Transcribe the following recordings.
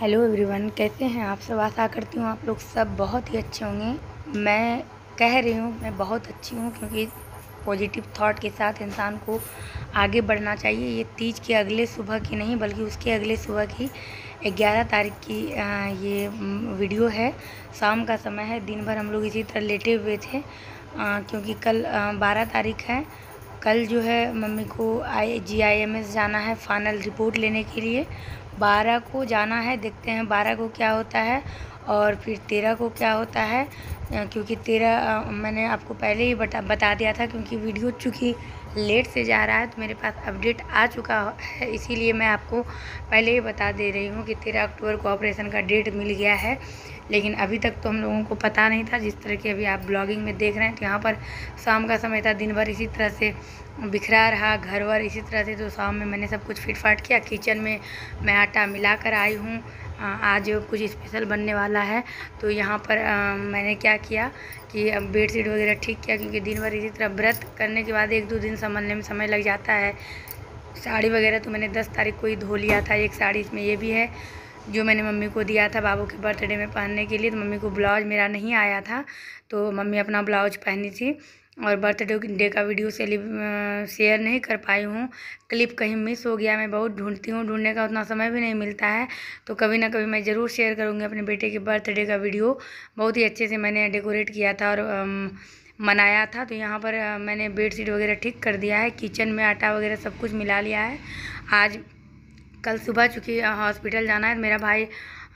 hello everyone कैसे हैं आप सब आशा करती हूँ आप लोग सब बहुत ही अच्छे होंगे मैं कह रही हूँ मैं बहुत अच्छी हूँ क्योंकि पॉजिटिव थॉट के साथ इंसान को आगे बढ़ना चाहिए ये तीज के अगले सुबह की नहीं बल्कि उसके अगले सुबह की ग्यारह तारीख की ये वीडियो है शाम का समय है दिन भर हम लोग इसी तरह लेटे हुए थे क्योंकि कल बारह तारीख है कल जो है मम्मी को आई जी आई एम एस जाना है फाइनल रिपोर्ट लेने के लिए बारह को जाना है देखते हैं बारह को क्या होता है और फिर तेरह को क्या होता है क्योंकि तेरह मैंने आपको पहले ही बता बता दिया था क्योंकि वीडियो चूँकि लेट से जा रहा है तो मेरे पास अपडेट आ चुका है इसीलिए मैं आपको पहले ही बता दे रही हूँ कि तेरह अक्टूबर को ऑपरेशन का डेट मिल गया है लेकिन अभी तक तो हम लोगों को पता नहीं था जिस तरह की अभी आप ब्लॉगिंग में देख रहे हैं तो यहाँ पर शाम का समय था दिन भर इसी तरह से बिखरा रहा घर वर इसी तरह से तो शाम में मैंने सब कुछ फिटफाट किया किचन में मैं आटा मिला कर आई हूँ आज कुछ स्पेशल बनने वाला है तो यहाँ पर आ, मैंने क्या किया कि अब बेड शीट वगैरह ठीक किया क्योंकि दिन भर इसी तरह व्रत करने के बाद एक दो दिन संभलने में समय लग जाता है साड़ी वगैरह तो मैंने दस तारीख को ही धो लिया था एक साड़ी इसमें ये भी है जो मैंने मम्मी को दिया था बाबू के बर्थडे में पहनने के लिए तो मम्मी को ब्लाउज मेरा नहीं आया था तो मम्मी अपना ब्लाउज पहनी थी और बर्थडे डे का वीडियो सेलिब शेयर नहीं कर पाई हूँ क्लिप कहीं मिस हो गया मैं बहुत ढूंढती हूँ ढूंढने का उतना समय भी नहीं मिलता है तो कभी ना कभी मैं ज़रूर शेयर करूँगी अपने बेटे के बर्थडे का वीडियो बहुत ही अच्छे से मैंने डेकोरेट किया था और मनाया था तो यहाँ पर मैंने बेड शीट वगैरह ठीक कर दिया है किचन में आटा वगैरह सब कुछ मिला लिया है आज कल सुबह चूँकि हॉस्पिटल जाना है तो मेरा भाई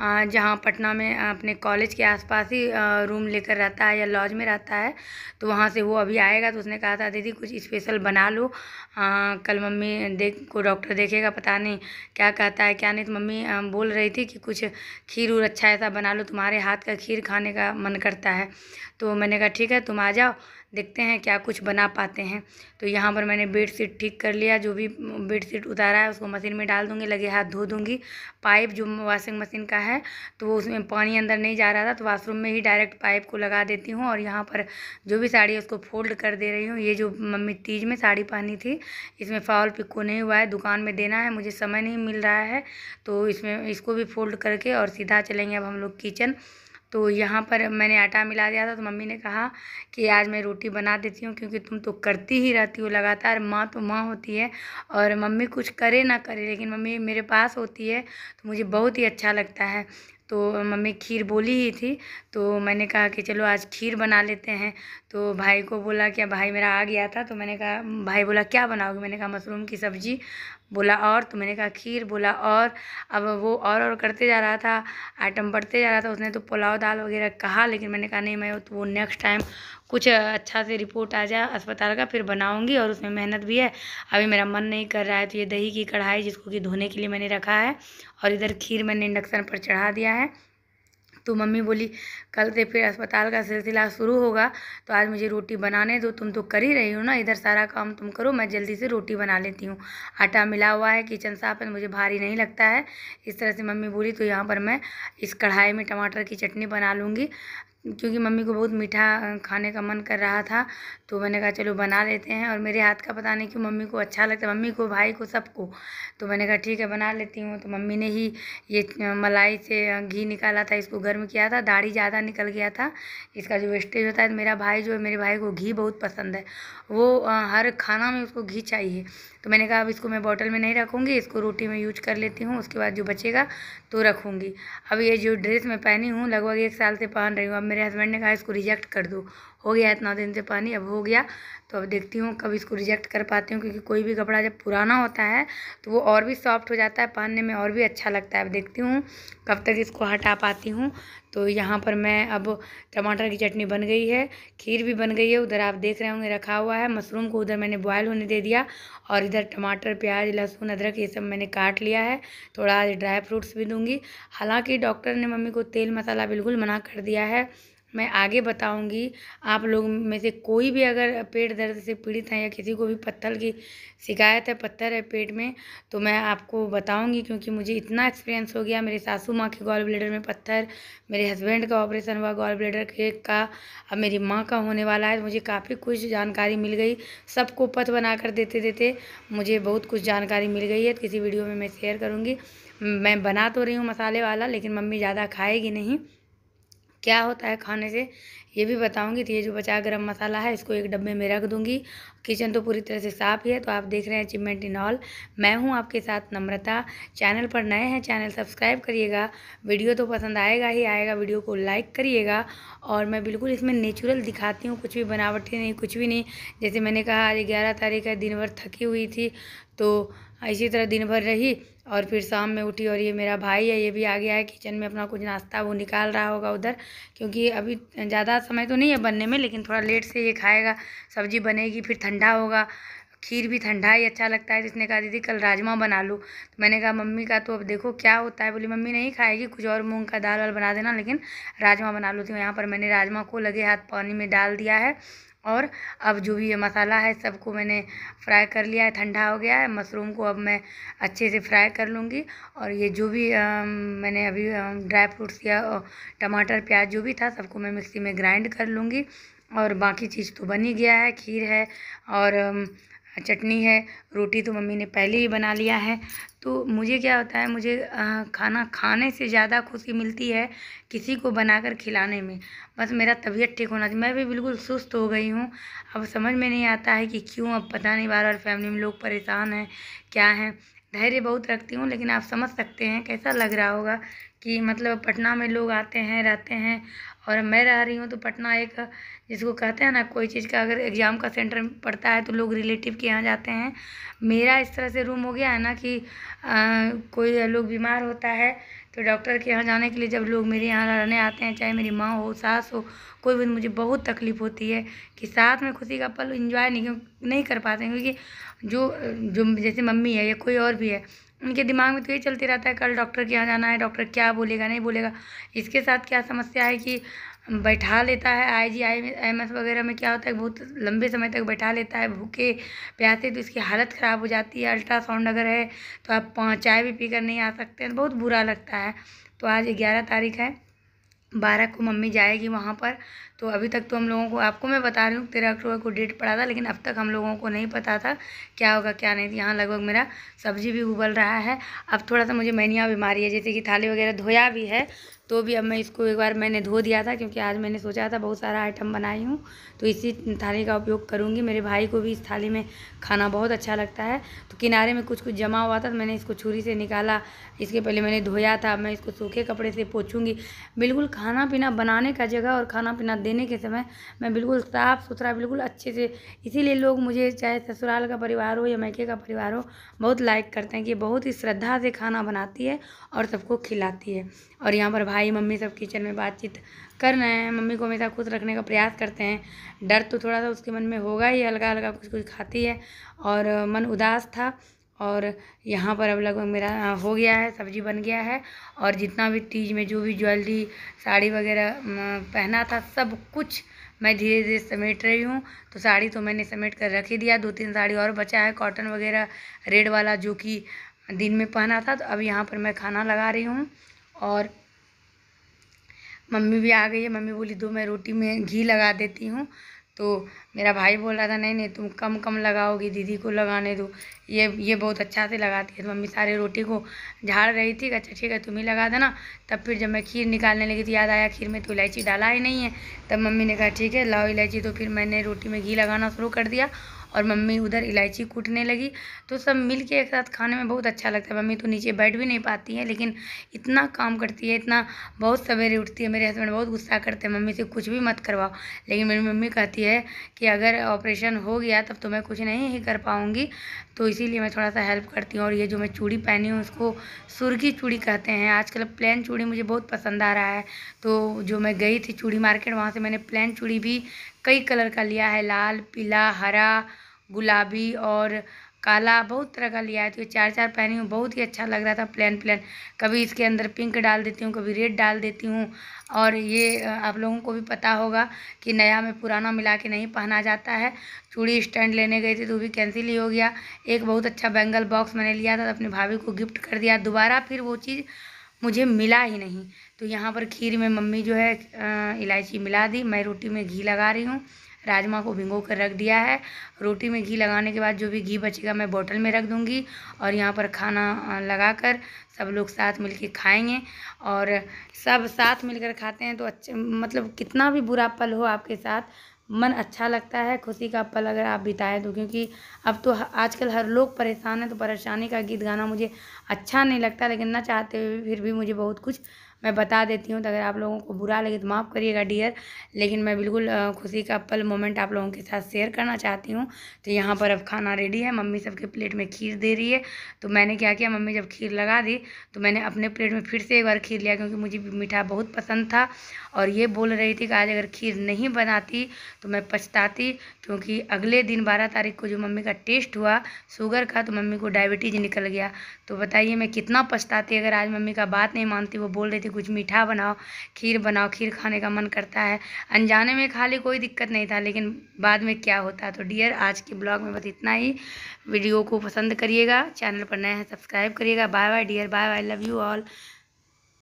जहाँ पटना में अपने कॉलेज के आसपास ही रूम लेकर रहता है या लॉज में रहता है तो वहाँ से वो अभी आएगा तो उसने कहा था दीदी कुछ स्पेशल बना लो कल मम्मी देख को डॉक्टर देखेगा पता नहीं क्या कहता है क्या नहीं तो मम्मी बोल रही थी कि कुछ खीर उर अच्छा ऐसा बना लो तुम्हारे हाथ का खीर खाने का मन करता है तो मैंने कहा ठीक है तुम आ जाओ देखते हैं क्या कुछ बना पाते हैं तो यहाँ पर मैंने बेड शीट ठीक कर लिया जो भी बेड शीट उतारा है उसको मशीन में डाल दूँगी लगे हाथ धो दूँगी पाइप जो वॉशिंग मशीन का है तो वो उसमें पानी अंदर नहीं जा रहा था तो वाशरूम में ही डायरेक्ट पाइप को लगा देती हूँ और यहाँ पर जो भी साड़ी है उसको फोल्ड कर दे रही हूँ ये जो मम्मी तीज में साड़ी पहनी थी इसमें फाउल पिको नहीं हुआ है दुकान में देना है मुझे समय नहीं मिल रहा है तो इसमें इसको भी फोल्ड करके और सीधा चलेंगे अब हम लोग किचन तो यहाँ पर मैंने आटा मिला दिया था तो मम्मी ने कहा कि आज मैं रोटी बना देती हूँ क्योंकि तुम तो करती ही रहती हो लगातार माँ तो माँ होती है और मम्मी कुछ करे ना करे लेकिन मम्मी मेरे पास होती है तो मुझे बहुत ही अच्छा लगता है तो मम्मी खीर बोली ही थी तो मैंने कहा कि चलो आज खीर बना लेते हैं तो भाई को बोला क्या भाई मेरा आ गया था तो मैंने कहा भाई बोला क्या बनाओगे मैंने कहा मशरूम की सब्ज़ी बोला और तो मैंने कहा खीर बोला और अब वो और और करते जा रहा था आइटम बढ़ते जा रहा था उसने तो पुलाव दाल वगैरह कहा लेकिन मैंने कहा नहीं मैं तो वो नेक्स्ट टाइम कुछ अच्छा से रिपोर्ट आ जाए अस्पताल का फिर बनाऊंगी और उसमें मेहनत भी है अभी मेरा मन नहीं कर रहा है तो ये दही की कढ़ाई जिसको कि धोने के लिए मैंने रखा है और इधर खीर मैंने इंडक्शन पर चढ़ा दिया है तो मम्मी बोली कल से फिर अस्पताल का सिलसिला शुरू होगा तो आज मुझे रोटी बनाने दो तुम तो कर ही रही हो ना इधर सारा काम तुम करो मैं जल्दी से रोटी बना लेती हूँ आटा मिला हुआ है किचन साफ है मुझे भारी नहीं लगता है इस तरह से मम्मी बोली तो यहाँ पर मैं इस कढ़ाई में टमाटर की चटनी बना लूँगी क्योंकि मम्मी को बहुत मीठा खाने का मन कर रहा था तो मैंने कहा चलो बना लेते हैं और मेरे हाथ का पता नहीं क्यों मम्मी को अच्छा लगता है मम्मी को भाई को सबको तो मैंने कहा ठीक है बना लेती हूँ तो मम्मी ने ही ये मलाई से घी निकाला था इसको गर्म किया था दाढ़ी ज़्यादा निकल गया था इसका जो वेस्टेज होता है मेरा भाई जो है मेरे भाई को घी बहुत पसंद है वो हर खाना में उसको घी चाहिए तो मैंने कहा अब इसको मैं बॉटल में नहीं रखूँगी इसको रोटी में यूज कर लेती हूँ उसके बाद जो बचेगा तो रखूँगी अब ये जो ड्रेस मैं पहनी हूँ लगभग एक साल से पहन रही हूँ मेरे हस्बैंड ने कहा इसको रिजेक्ट कर दो हो गया इतना दिन से पानी अब हो गया तो अब देखती हूँ कब इसको रिजेक्ट कर पाती हूँ क्योंकि कोई भी कपड़ा जब पुराना होता है तो वो और भी सॉफ्ट हो जाता है पहनने में और भी अच्छा लगता है अब देखती हूँ कब तक इसको हटा पाती हूँ तो यहाँ पर मैं अब टमाटर की चटनी बन गई है खीर भी बन गई है उधर आप देख रहे होंगे रखा हुआ है मशरूम को उधर मैंने बॉयल होने दे दिया और इधर टमाटर प्याज लहसुन अदरक ये सब मैंने काट लिया है थोड़ा आज ड्राई फ्रूट्स भी दूँगी हालाँकि डॉक्टर ने मम्मी को तेल मसाला बिल्कुल मना कर दिया है मैं आगे बताऊंगी आप लोग में से कोई भी अगर पेट दर्द से पीड़ित है या किसी को भी पत्थर की शिकायत है पत्थर है पेट में तो मैं आपको बताऊंगी क्योंकि मुझे इतना एक्सपीरियंस हो गया मेरे सासू माँ के गॉल ब्लेडर में पत्थर मेरे हस्बैंड का ऑपरेशन हुआ गॉल ब्लेडर के का अब मेरी माँ का होने वाला है मुझे काफ़ी कुछ जानकारी मिल गई सबको पथ बना कर देते देते मुझे बहुत कुछ जानकारी मिल गई है किसी वीडियो में मैं शेयर करूँगी मैं बना तो रही हूँ मसाले वाला लेकिन मम्मी ज़्यादा खाएगी नहीं क्या होता है खाने से ये भी बताऊंगी तो ये जो बचा गरम मसाला है इसको एक डब्बे में रख दूंगी किचन तो पूरी तरह से साफ ही है तो आप देख रहे हैं अचीवमेंट इन ऑल मैं हूँ आपके साथ नम्रता चैनल पर नए हैं चैनल सब्सक्राइब करिएगा वीडियो तो पसंद आएगा ही आएगा वीडियो को लाइक करिएगा और मैं बिल्कुल इसमें नेचुरल दिखाती हूँ कुछ भी बनावटी नहीं कुछ भी नहीं जैसे मैंने कहा आज ग्यारह तारीख है दिन भर थकी हुई थी तो इसी तरह दिन भर रही और फिर शाम में उठी और ये मेरा भाई है ये भी आ गया है किचन में अपना कुछ नाश्ता वो निकाल रहा होगा उधर क्योंकि अभी ज़्यादा समय तो नहीं है बनने में लेकिन थोड़ा लेट से ये खाएगा सब्ज़ी बनेगी फिर ठंडा होगा खीर भी ठंडा ही अच्छा लगता है जिसने कहा दीदी कल राजमा बना लो तो मैंने कहा मम्मी का तो अब देखो क्या होता है बोली मम्मी नहीं खाएगी कुछ और मूंग का दाल वाल बना देना लेकिन राजमा बना लो तो यहाँ पर मैंने राजमा को लगे हाथ पानी में डाल दिया है और अब जो भी ये मसाला है सबको मैंने फ्राई कर लिया है ठंडा हो गया है मशरूम को अब मैं अच्छे से फ्राई कर लूँगी और ये जो भी आ, मैंने अभी ड्राई फ्रूट्स या टमाटर प्याज जो भी था सबको मैं मिक्सी में ग्राइंड कर लूँगी और बाकी चीज़ तो बन ही गया है खीर है और चटनी है रोटी तो मम्मी ने पहले ही बना लिया है तो मुझे क्या होता है मुझे खाना खाने से ज़्यादा खुशी मिलती है किसी को बनाकर खिलाने में बस मेरा तबीयत ठीक होना चाहिए मैं भी बिल्कुल सुस्त हो गई हूँ अब समझ में नहीं आता है कि क्यों अब पता नहीं बार बार फैमिली में लोग परेशान हैं क्या हैं धैर्य बहुत रखती हूँ लेकिन आप समझ सकते हैं कैसा लग रहा होगा कि मतलब पटना में लोग आते हैं रहते हैं और मैं रह रही हूँ तो पटना एक जिसको कहते हैं ना कोई चीज़ का अगर एग्ज़ाम का सेंटर पड़ता है तो लोग रिलेटिव के यहाँ जाते हैं मेरा इस तरह से रूम हो गया है ना कि आ, कोई लोग बीमार होता है तो डॉक्टर के यहाँ जाने के लिए जब लोग मेरे यहाँ रहने आते हैं चाहे मेरी माँ हो सास हो कोई भी मुझे बहुत तकलीफ़ होती है कि साथ में खुशी का पल इंजॉय नहीं नहीं कर पाते क्योंकि जो जो जैसे मम्मी है या कोई और भी है उनके दिमाग में तो यही चलते रहता है कल डॉक्टर के यहाँ जाना है डॉक्टर क्या बोलेगा नहीं बोलेगा इसके साथ क्या समस्या है कि बैठा लेता है आई जी आई एम एस वगैरह में क्या होता है बहुत लंबे समय तक बैठा लेता है भूखे प्यासे तो इसकी हालत ख़राब हो जाती है अल्ट्रासाउंड अगर है तो आप चाय भी पी कर नहीं आ सकते हैं तो बहुत बुरा लगता है तो आज ग्यारह तारीख है बारह को मम्मी जाएगी वहाँ पर तो अभी तक तो हम लोगों को आपको मैं बता रही हूँ तेरह अक्टूबर को डेट पड़ा था लेकिन अब तक हम लोगों को नहीं पता था क्या होगा क्या नहीं तो यहाँ लगभग मेरा सब्जी भी उबल रहा है अब थोड़ा सा मुझे मैनिया बीमारी है जैसे कि थाली वगैरह धोया भी है तो भी अब मैं इसको एक बार मैंने धो दिया था क्योंकि आज मैंने सोचा था बहुत सारा आइटम बनाई हूँ तो इसी थाली का उपयोग करूँगी मेरे भाई को भी इस थाली में खाना बहुत अच्छा लगता है तो किनारे में कुछ कुछ जमा हुआ था तो मैंने इसको छुरी से निकाला इसके पहले मैंने धोया था मैं इसको सूखे कपड़े से पोछूँगी बिल्कुल खाना पीना बनाने का जगह और खाना पीना देने के समय मैं बिल्कुल साफ़ सुथरा बिल्कुल अच्छे से इसीलिए लोग मुझे चाहे ससुराल का परिवार हो या मैके का परिवार हो बहुत लाइक करते हैं कि बहुत ही श्रद्धा से खाना बनाती है और सबको खिलाती है और यहाँ पर भाई मम्मी सब किचन में बातचीत कर रहे हैं मम्मी को हमेशा खुश रखने का प्रयास करते हैं डर तो थोड़ा सा उसके मन में होगा ही हल्का हल्का कुछ कुछ खाती है और मन उदास था और यहाँ पर अब लगभग मेरा हो गया है सब्ज़ी बन गया है और जितना भी तीज में जो भी ज्वेलरी साड़ी वगैरह पहना था सब कुछ मैं धीरे धीरे समेट रही हूँ तो साड़ी तो मैंने समेट कर रख ही दिया दो तीन साड़ी और बचा है कॉटन वगैरह रेड वाला जो कि दिन में पहना था तो अब यहाँ पर मैं खाना लगा रही हूँ और मम्मी भी आ गई है मम्मी बोली दो मैं रोटी में घी लगा देती हूँ तो मेरा भाई बोल रहा था नहीं नहीं तुम कम कम लगाओगी दीदी को लगाने दो ये ये बहुत अच्छा से लगाती है तो मम्मी सारे रोटी को झाड़ रही थी अच्छा ठीक है तुम ही लगा देना तब फिर जब मैं खीर निकालने लगी तो याद आया खीर में तो इलायची डाला ही नहीं है तब मम्मी ने कहा ठीक है लाओ इलायची तो फिर मैंने रोटी में घी लगाना शुरू कर दिया और मम्मी उधर इलायची कूटने लगी तो सब मिल के एक साथ खाने में बहुत अच्छा लगता है मम्मी तो नीचे बैठ भी नहीं पाती है लेकिन इतना काम करती है इतना बहुत सवेरे उठती है मेरे हस्बैंड बहुत गुस्सा करते हैं मम्मी से कुछ भी मत करवाओ लेकिन मेरी मम्मी कहती है कि अगर ऑपरेशन हो गया तब तो मैं कुछ नहीं ही कर पाऊँगी तो इसीलिए मैं थोड़ा सा हेल्प करती हूँ और ये जो मैं चूड़ी पहनी हूँ उसको सुरखी चूड़ी कहते हैं आजकल प्लेन चूड़ी मुझे बहुत पसंद आ रहा है तो जो मैं गई थी चूड़ी मार्केट वहाँ से मैंने प्लेन चूड़ी भी कई कलर का लिया है लाल पीला हरा गुलाबी और काला बहुत तरह का लिया है तो ये चार चार पहनी हूँ बहुत ही अच्छा लग रहा था प्लेन प्लेन कभी इसके अंदर पिंक डाल देती हूँ कभी रेड डाल देती हूँ और ये आप लोगों को भी पता होगा कि नया में पुराना मिला के नहीं पहना जाता है चूड़ी स्टैंड लेने गई थी तो भी कैंसिल ही हो गया एक बहुत अच्छा बैंगल बॉक्स मैंने लिया था तो अपने भाभी को गिफ्ट कर दिया दोबारा फिर वो चीज़ मुझे मिला ही नहीं तो यहाँ पर खीर में मम्मी जो है इलायची मिला दी मैं रोटी में घी लगा रही हूँ राजमा को भिंगो कर रख दिया है रोटी में घी लगाने के बाद जो भी घी बचेगा मैं बोतल में रख दूँगी और यहाँ पर खाना लगा कर सब लोग साथ मिलकर खाएंगे और सब साथ मिलकर खाते हैं तो अच्छे मतलब कितना भी बुरा पल हो आपके साथ मन अच्छा लगता है खुशी का पल अगर आप बिताएं तो क्योंकि अब तो आजकल हर लोग परेशान हैं तो परेशानी का गीत गाना मुझे अच्छा नहीं लगता लेकिन ना चाहते हुए फिर भी मुझे बहुत कुछ मैं बता देती हूँ तो अगर आप लोगों को बुरा लगे तो माफ़ करिएगा डियर लेकिन मैं बिल्कुल खुशी का पल मोमेंट आप लोगों के साथ शेयर करना चाहती हूँ तो यहाँ पर अब खाना रेडी है मम्मी सबके प्लेट में खीर दे रही है तो मैंने क्या किया मम्मी जब खीर लगा दी तो मैंने अपने प्लेट में फिर से एक बार खीर लिया क्योंकि मुझे मीठा बहुत पसंद था और ये बोल रही थी कि आज अगर खीर नहीं बनाती तो मैं पछताती क्योंकि अगले दिन बारह तारीख को जो मम्मी का टेस्ट हुआ शुगर का तो मम्मी को डायबिटीज निकल गया तो बताइए मैं कितना पछताती अगर आज मम्मी का बात नहीं मानती वो बोल रही कि कुछ मीठा बनाओ खीर बनाओ खीर खाने का मन करता है अनजाने में खा ली कोई दिक्कत नहीं था लेकिन बाद में क्या होता है तो डियर आज के ब्लॉग में बस इतना ही वीडियो को पसंद करिएगा चैनल पर नए हैं सब्सक्राइब करिएगा bye bye dear bye bye love you all